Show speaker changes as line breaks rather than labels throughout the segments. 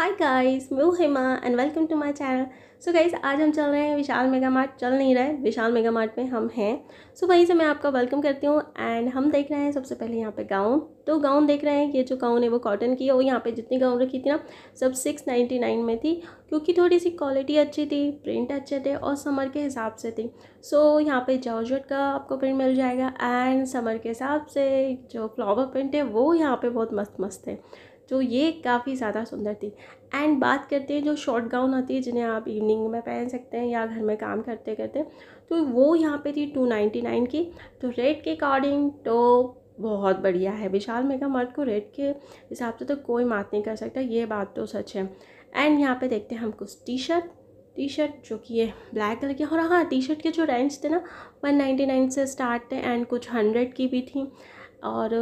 हाय guys मैं Hema and welcome to my channel so guys आज हम चल रहे हैं विशाल मेगा मार्ट चल नहीं रहा है विशाल मेगा मार्ट में हम हैं सो so, वहीं से मैं आपका वेलकम करती हूँ एंड हम देख रहे हैं सबसे पहले यहाँ पे गाउन तो गाउन देख रहे हैं ये जो गाउन है वो कॉटन की है और यहाँ पे जितनी गाउन रखी थी ना सब सिक्स नाइन्टी नाइन में थी क्योंकि थोड़ी सी क्वालिटी अच्छी थी प्रिंट अच्छे थे और समर के हिसाब से थी सो so, यहाँ पे जॉर्जट का आपको प्रिंट मिल जाएगा एंड समर के हिसाब से जो फ्लावर प्रिंट है वो यहाँ पर बहुत मस्त मस्त है जो ये काफ़ी ज़्यादा सुंदर थी एंड बात करते हैं जो शॉर्ट गाउन आती है जिन्हें आप इवनिंग में पहन सकते हैं या घर में काम करते करते तो वो यहाँ पे थी टू नाइन्टी नाइन की तो रेट के अकॉर्डिंग तो बहुत बढ़िया है विशाल मेगा मार्ट को रेट के हिसाब से तो कोई बात नहीं कर सकता ये बात तो सच है एंड यहाँ पे देखते हैं हम कुछ टी शर्ट टी शर्ट जो कि ये ब्लैक कलर की और हाँ टी शर्ट के जो रेंज थे ना वन नाइन्टी नाइन से स्टार्ट थे एंड कुछ हंड्रेड की भी थी और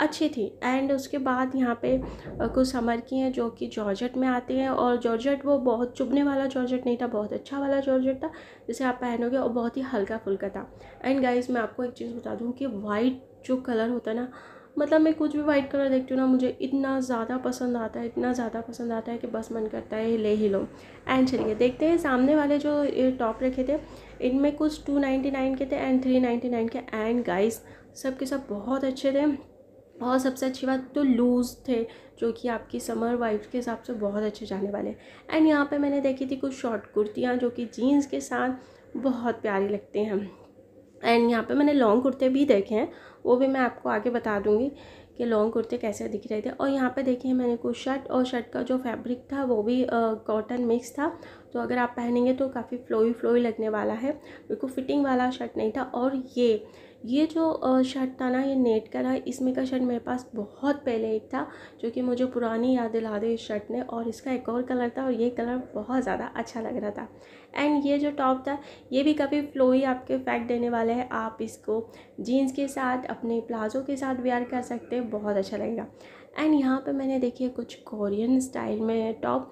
अच्छी थी एंड उसके बाद यहाँ पे कुछ समर की हैं जो कि जॉर्जेट में आती हैं और जॉर्जेट वो बहुत चुभने वाला जॉर्जेट नहीं था बहुत अच्छा वाला जॉर्जेट था जिसे आप पहनोगे और बहुत ही हल्का फुल्का था एंड गाइज मैं आपको एक चीज़ बता दूँ कि वाइट जो कलर होता है ना मतलब मैं कुछ भी वाइट कलर देखती हूँ ना मुझे इतना ज़्यादा पसंद आता है इतना ज़्यादा पसंद आता है कि बस मन करता है ले ही लो एंड चलिए देखते हैं सामने वाले जो टॉप रखे थे इनमें कुछ टू नाइन्टी नाइन के थे एंड थ्री नाइन्टी नाइन के एंड गाइस सब के सब बहुत अच्छे थे और सबसे अच्छी बात तो लूज़ थे जो कि आपकी समर वाइफ के हिसाब से बहुत अच्छे जाने वाले एंड यहाँ पे मैंने देखी थी कुछ शॉर्ट कुर्तियाँ जो कि जीन्स के साथ बहुत प्यारी लगती हैं एंड यहाँ पे मैंने लॉन्ग कुर्ते भी देखे हैं वो भी मैं आपको आगे बता दूँगी कि लॉन्ग कुर्ते कैसे दिख रहे थे और यहाँ पे देखिए मैंने कुछ शर्ट और शर्ट का जो फैब्रिक था वो भी कॉटन मिक्स था तो अगर आप पहनेंगे तो काफ़ी फ्लोई फ्लोई लगने वाला है बिल्कुल फिटिंग वाला शर्ट नहीं था और ये ये जो शर्ट था ना ये नेट का था इसमें का शर्ट मेरे पास बहुत पहले एक था जो कि मुझे पुरानी याद दिला दी इस शर्ट ने और इसका एक और कलर था और ये कलर बहुत ज़्यादा अच्छा लग रहा था एंड ये जो टॉप था ये भी काफ़ी फ्लोई आपके फैक्ट देने वाला है आप इसको जीन्स के साथ अपने प्लाज़ो के साथ वेयर कर सकते हैं बहुत अच्छा लगेगा एंड यहाँ पर मैंने देखिए कुछ कोरियन स्टाइल में टॉप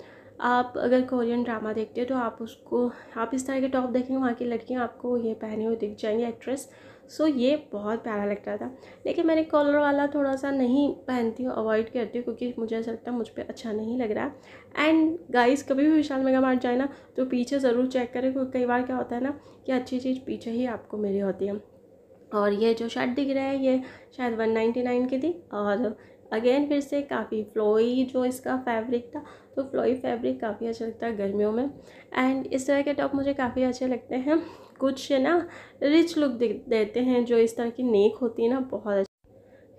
आप अगर कोरियन ड्रामा देखते हो तो आप उसको आप इस तरह के टॉप देखेंगे वहाँ की लड़कियाँ आपको ये पहने हुए दिख जाएंगी एक्ट्रेस सो ये बहुत प्यारा लग रहा था लेकिन मैंने कॉलर वाला थोड़ा सा नहीं पहनती हूँ अवॉइड करती हूँ क्योंकि मुझे ऐसा लगता है मुझ पर अच्छा नहीं लग रहा एंड गाइस कभी भी विशाल मेगा मार्ट जाए ना तो पीछे ज़रूर चेक करें क्योंकि कई बार क्या होता है ना कि अच्छी चीज़ पीछे ही आपको मिली होती है और ये जो शर्ट दिख रहा है ये शायद नाइन की थी और अगेन फिर से काफ़ी फ्लोई जो इसका फैब्रिक था तो फ्लोई फैब्रिक काफ़ी अच्छा लगता है गर्मियों में एंड इस तरह के टॉप मुझे काफ़ी अच्छे लगते हैं कुछ है ना रिच लुक देते हैं जो इस तरह की नेक होती है ना बहुत अच्छी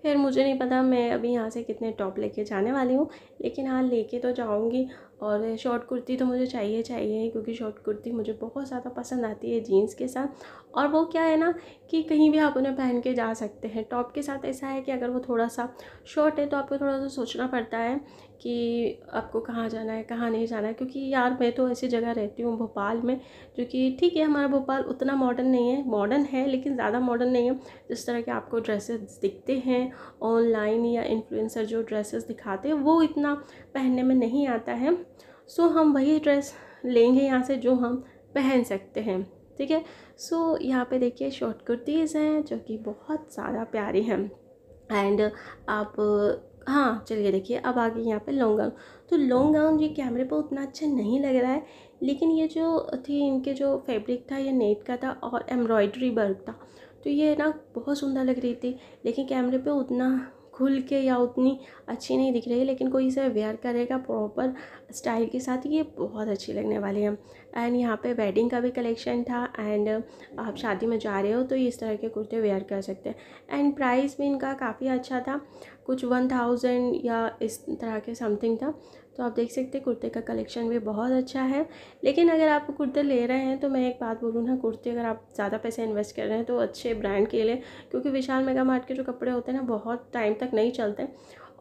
फिर मुझे नहीं पता मैं अभी यहाँ से कितने टॉप लेके जाने वाली हूँ लेकिन हाँ लेके तो जाऊँगी और शॉर्ट कुर्ती तो मुझे चाहिए चाहिए क्योंकि शॉर्ट कुर्ती मुझे बहुत ज़्यादा पसंद आती है जीन्स के साथ और वो क्या है ना कि कहीं भी आप उन्हें पहन के जा सकते हैं टॉप के साथ ऐसा है कि अगर वो थोड़ा सा शॉर्ट है तो आपको थोड़ा सा सोचना पड़ता है कि आपको कहाँ जाना है कहाँ नहीं जाना है क्योंकि यार मैं तो ऐसी जगह रहती हूँ भोपाल में जो कि ठीक है हमारा भोपाल उतना मॉडर्न नहीं है मॉडर्न है लेकिन ज़्यादा मॉडर्न नहीं है जिस तरह के आपको ड्रेसेस दिखते हैं ऑनलाइन या इन्फ्लुएंसर जो ड्रेसेस दिखाते हैं वो इतना पहनने में नहीं आता है सो हम वही ड्रेस लेंगे यहाँ से जो हम पहन सकते हैं ठीक है सो यहाँ पर देखिए शॉर्ट कुर्तीज़ हैं जो कि बहुत ज़्यादा प्यारी हैं एंड आप हाँ चलिए देखिए अब आगे यहाँ पे लॉन्ग गाउन तो लॉन्ग गाउन ये कैमरे पर उतना अच्छा नहीं लग रहा है लेकिन ये जो थी इनके जो फैब्रिक था ये नेट का था और एम्ब्रॉयड्री वर्क था तो ये ना बहुत सुंदर लग रही थी लेकिन कैमरे पे उतना खुल के या उतनी अच्छी नहीं दिख रही है लेकिन कोई इसे वेयर करेगा प्रॉपर स्टाइल के साथ ये बहुत अच्छी लगने वाली है एंड यहाँ पे वेडिंग का भी कलेक्शन था एंड आप शादी में जा रहे हो तो इस तरह के कुर्ते वेयर कर सकते हैं एंड प्राइस भी इनका काफ़ी अच्छा था कुछ वन थाउजेंड या इस तरह के समथिंग था तो आप देख सकते हैं कुर्ते का कलेक्शन भी बहुत अच्छा है लेकिन अगर आप कुर्ते ले रहे हैं तो मैं एक बात बोलूँ ना कुर्ते अगर आप ज़्यादा पैसे इन्वेस्ट कर रहे हैं तो अच्छे ब्रांड के लिए क्योंकि विशाल मेगा मार्ट के जो कपड़े होते हैं ना बहुत टाइम तक नहीं चलते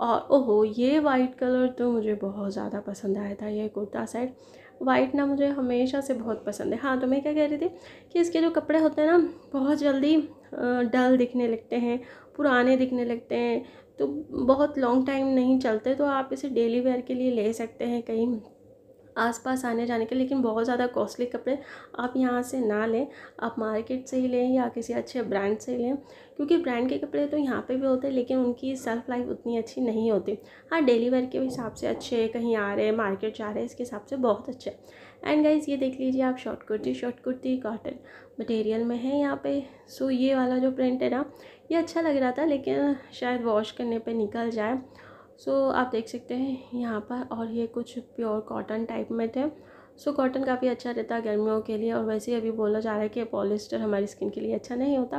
और ओहो ये वाइट कलर तो मुझे बहुत ज़्यादा पसंद आया था ये कुर्ता सेट वाइट ना मुझे हमेशा से बहुत पसंद है हाँ तो मैं क्या कह रही थी कि इसके जो कपड़े होते हैं ना बहुत जल्दी डल दिखने लगते हैं पुराने दिखने लगते हैं तो बहुत लॉन्ग टाइम नहीं चलते तो आप इसे डेली वेयर के लिए ले सकते हैं कहीं आसपास आने जाने के लेकिन बहुत ज़्यादा कॉस्टली कपड़े आप यहाँ से ना लें आप मार्केट से ही लें या किसी अच्छे ब्रांड से लें क्योंकि ब्रांड के कपड़े तो यहाँ पे भी होते हैं लेकिन उनकी सेल्फ लाइफ उतनी अच्छी नहीं होती हाँ डेली वेयर के हिसाब से अच्छे कहीं आ रहे हैं मार्केट जा रहे हैं इसके हिसाब से बहुत अच्छे एंड गाइज ये देख लीजिए आप short kurti short kurti cotton material में है यहाँ पे सो ये वाला जो प्रिंट है ना ये अच्छा लग रहा था लेकिन शायद वॉश करने पर निकल जाए सो so, आप देख सकते हैं यहाँ पर और ये कुछ प्योर कॉटन टाइप में थे सो so, कॉटन काफ़ी अच्छा रहता है गर्मियों के लिए और वैसे ही अभी बोला जा रहा है कि पॉलिस्टर हमारी स्किन के लिए अच्छा नहीं होता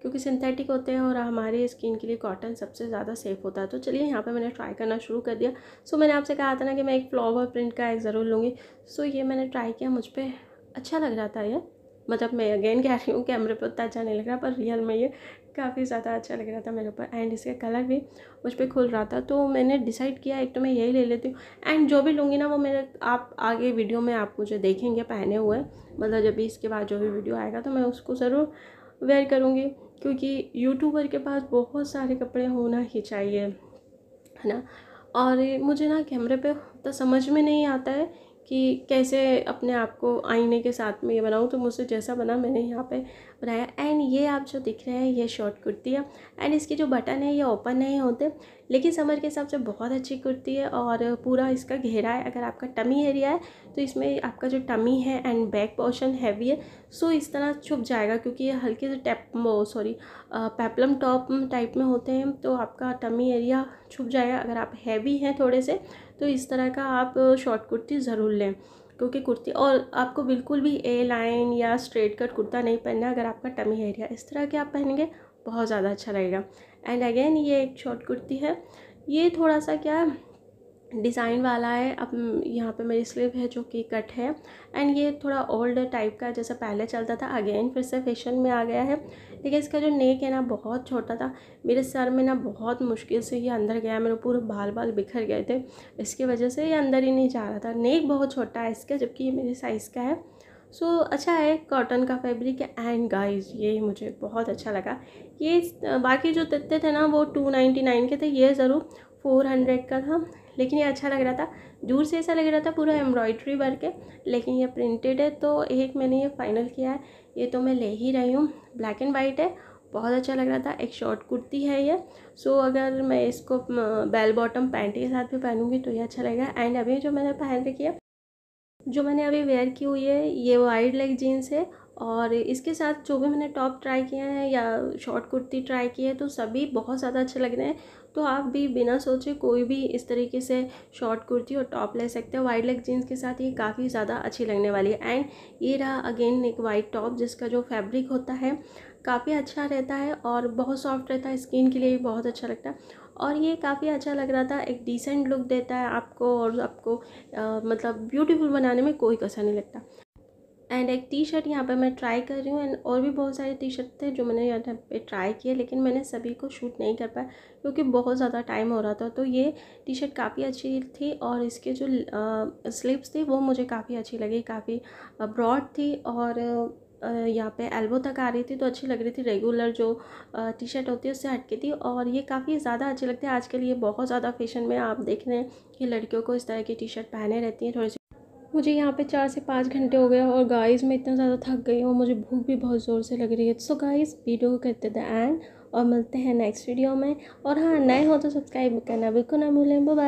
क्योंकि सिंथेटिक होते हैं और हमारी स्किन के लिए कॉटन सबसे ज़्यादा सेफ़ होता है तो चलिए यहाँ पे मैंने ट्राई करना शुरू कर दिया सो so, मैंने आपसे कहा था ना कि मैं एक फ्लावर प्रिंट का एक ज़रूर लूँगी सो so, ये मैंने ट्राई किया मुझ पर अच्छा लग रहा था ये मतलब मैं अगेन कह रही हूँ कैमरे पर उतना अच्छा नहीं लग रहा पर रियल में ये काफ़ी ज़्यादा अच्छा लग रहा था मेरे ऊपर एंड इसका कलर भी उस पर खुल रहा था तो मैंने डिसाइड किया एक तो मैं यही ले लेती हूँ एंड जो भी लूँगी ना वो मेरे आप आगे वीडियो में आप मुझे देखेंगे पहने हुए मतलब जब भी इसके बाद जो भी वीडियो आएगा तो मैं उसको ज़रूर वेयर करूँगी क्योंकि यूट्यूबर के पास बहुत सारे कपड़े होना ही चाहिए है ना और मुझे ना कैमरे पे तो समझ में नहीं आता है कि कैसे अपने आप को आईने के साथ में ये बनाऊँ तो मुझसे जैसा बना मैंने यहाँ पे बनाया एंड ये आप जो दिख रहे हैं ये शॉर्ट कुर्ती है एंड इसके जो बटन है ये ओपन नहीं होते लेकिन समर के हिसाब से बहुत अच्छी कुर्ती है और पूरा इसका घेरा है अगर आपका टमी एरिया है तो इसमें आपका जो टमी है एंड बैक पोर्शन हैवी है सो इस तरह छुप जाएगा क्योंकि ये हल्के से tap sorry peplum top type में होते हैं तो आपका टमी एरिया छुप जाएगा अगर आप हैवी हैं थोड़े से तो इस तरह का आप शॉर्ट कुर्ती ज़रूर लें क्योंकि कुर्ती और आपको बिल्कुल भी ए लाइन या स्ट्रेट कट कुर्ता नहीं पहनना अगर आपका टमी एरिया इस तरह के आप पहनेंगे बहुत ज़्यादा अच्छा लगेगा एंड अगेन ये एक शॉर्ट कुर्ती है ये थोड़ा सा क्या डिज़ाइन वाला है अब यहाँ पे मेरी स्लीव है जो कि कट है एंड ये थोड़ा ओल्ड टाइप का जैसे पहले चलता था अगेन फिर से फैशन में आ गया है लेकिन इसका जो नेक है ना बहुत छोटा था मेरे सर में ना बहुत मुश्किल से ये अंदर गया मेरे पूरे बाल बाल बिखर गए थे इसकी वजह से ये अंदर ही नहीं जा रहा था नेक बहुत छोटा है इसका जबकि ये मेरे साइज़ का है सो so, अच्छा है कॉटन का फैब्रिक है एंड गाइस ये मुझे बहुत अच्छा लगा ये बाकी जो तत्ते थे ना वो टू नाइन्टी नाइन के थे ये ज़रूर फोर हंड्रेड का था लेकिन ये अच्छा लग रहा था दूर से ऐसा लग रहा था पूरा एम्ब्रॉयड्री वर्क है लेकिन ये प्रिंटेड है तो एक मैंने ये फ़ाइनल किया है ये तो मैं ले ही रही हूँ ब्लैक एंड वाइट है बहुत अच्छा लग रहा था एक शॉर्ट कुर्ती है ये सो so, अगर मैं इसको बेल बॉटम पैंट के साथ भी पहनूँगी तो ये अच्छा लगेगा एंड अभी जो मैंने पहन रखी है जो मैंने अभी वेयर की हुई है ये वाइड लेग जीन्स है और इसके साथ जो भी मैंने टॉप ट्राई किया है या शॉर्ट कुर्ती ट्राई की है तो सभी बहुत ज़्यादा अच्छे लग रहे हैं तो आप भी बिना सोचे कोई भी इस तरीके से शॉर्ट कुर्ती और टॉप ले सकते हैं वाइड लेग जीन्स के साथ ये काफ़ी ज़्यादा अच्छी लगने वाली है एंड ये रहा अगेन एक वाइट टॉप जिसका जो फैब्रिक होता है काफ़ी अच्छा रहता है और बहुत सॉफ्ट रहता है स्किन के लिए भी बहुत अच्छा लगता है और ये काफ़ी अच्छा लग रहा था एक डिसेंट लुक देता है आपको और आपको आ, मतलब ब्यूटीफुल बनाने में कोई कसर नहीं लगता एंड एक टी शर्ट यहाँ पर मैं ट्राई कर रही हूँ एंड और भी बहुत सारे टी शर्ट थे जो मैंने यहाँ पे ट्राई किए लेकिन मैंने सभी को शूट नहीं कर पाया क्योंकि बहुत ज़्यादा टाइम हो रहा था तो ये टी शर्ट काफ़ी अच्छी थी और इसके जो स्लीव्स थी वो मुझे काफ़ी अच्छी लगी काफ़ी ब्रॉड थी और यहाँ पे एल्बो तक आ रही थी तो अच्छी लग रही थी रेगुलर जो टी शर्ट होती है उससे हटके थी और ये काफ़ी ज़्यादा अच्छी लगती है आजकल ये बहुत ज़्यादा फैशन में आप देख रहे हैं कि लड़कियों को इस तरह की टी शर्ट पहने रहती हैं थोड़ी सी मुझे यहाँ पे चार से पाँच घंटे हो गए और गाइस मैं इतना ज़्यादा थक गई हूँ मुझे भूख भी बहुत ज़ोर से लग रही है सो गाइस वीडियो को करते द एंड और मिलते हैं नेक्स्ट वीडियो में और हाँ नए हो तो सब्सक्राइब करना बिल्कुल ना भूलें बाय